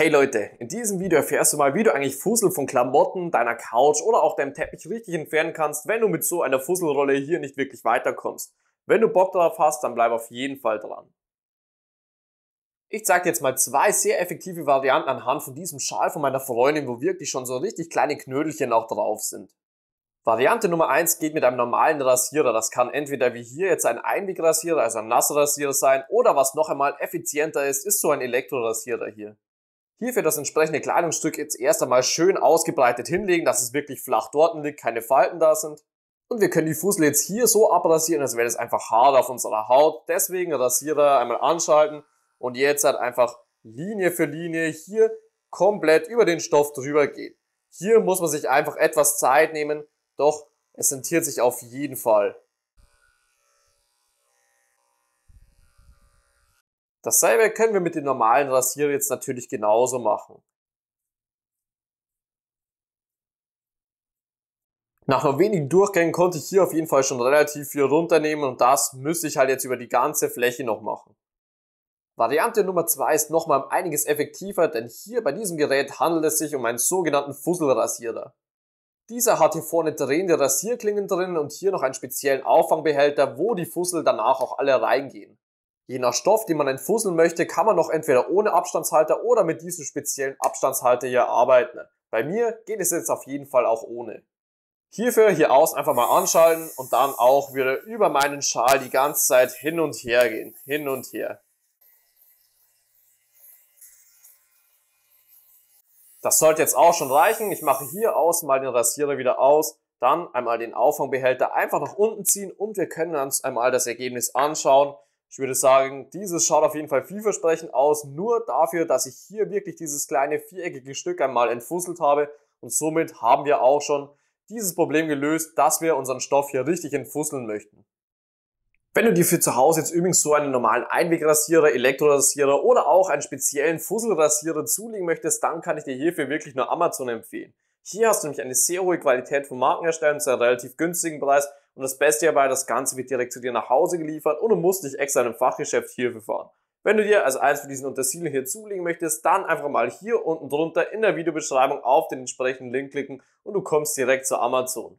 Hey Leute, in diesem Video erfährst du mal, wie du eigentlich Fussel von Klamotten, deiner Couch oder auch deinem Teppich richtig entfernen kannst, wenn du mit so einer Fusselrolle hier nicht wirklich weiterkommst. Wenn du Bock darauf hast, dann bleib auf jeden Fall dran. Ich zeige dir jetzt mal zwei sehr effektive Varianten anhand von diesem Schal von meiner Freundin, wo wirklich schon so richtig kleine Knödelchen auch drauf sind. Variante Nummer 1 geht mit einem normalen Rasierer. Das kann entweder wie hier jetzt ein Einwegrasierer, also ein Nassrasierer sein, oder was noch einmal effizienter ist, ist so ein Elektrorasierer hier. Hierfür das entsprechende Kleidungsstück jetzt erst einmal schön ausgebreitet hinlegen, dass es wirklich flach dort liegt, keine Falten da sind. Und wir können die Fußle jetzt hier so abrasieren, als wäre es einfach hart auf unserer Haut. Deswegen Rasierer einmal anschalten und jetzt halt einfach Linie für Linie hier komplett über den Stoff drüber gehen. Hier muss man sich einfach etwas Zeit nehmen, doch es sentiert sich auf jeden Fall. Dasselbe können wir mit dem normalen Rasierer jetzt natürlich genauso machen. Nach nur wenigen Durchgängen konnte ich hier auf jeden Fall schon relativ viel runternehmen und das müsste ich halt jetzt über die ganze Fläche noch machen. Variante Nummer 2 ist nochmal einiges effektiver, denn hier bei diesem Gerät handelt es sich um einen sogenannten Fusselrasierer. Dieser hat hier vorne drehende Rasierklingen drin und hier noch einen speziellen Auffangbehälter, wo die Fussel danach auch alle reingehen. Je nach Stoff, den man entfusseln möchte, kann man noch entweder ohne Abstandshalter oder mit diesem speziellen Abstandshalter hier arbeiten. Bei mir geht es jetzt auf jeden Fall auch ohne. Hierfür hier aus einfach mal anschalten und dann auch wieder über meinen Schal die ganze Zeit hin und her gehen. Hin und her. Das sollte jetzt auch schon reichen. Ich mache hier aus mal den Rasierer wieder aus. Dann einmal den Auffangbehälter einfach nach unten ziehen und wir können uns einmal das Ergebnis anschauen. Ich würde sagen, dieses schaut auf jeden Fall vielversprechend aus, nur dafür, dass ich hier wirklich dieses kleine viereckige Stück einmal entfusselt habe und somit haben wir auch schon dieses Problem gelöst, dass wir unseren Stoff hier richtig entfusseln möchten. Wenn du dir für zu Hause jetzt übrigens so einen normalen Einwegrasierer, Elektrorasierer oder auch einen speziellen Fusselrasierer zulegen möchtest, dann kann ich dir hierfür wirklich nur Amazon empfehlen. Hier hast du nämlich eine sehr hohe Qualität von Markenherstellern zu einem relativ günstigen Preis und das Beste hierbei, das Ganze wird direkt zu dir nach Hause geliefert und du musst nicht extra in einem Fachgeschäft hierfür fahren. Wenn du dir also eins von diesen Untersiedeln hier zulegen möchtest, dann einfach mal hier unten drunter in der Videobeschreibung auf den entsprechenden Link klicken und du kommst direkt zu Amazon.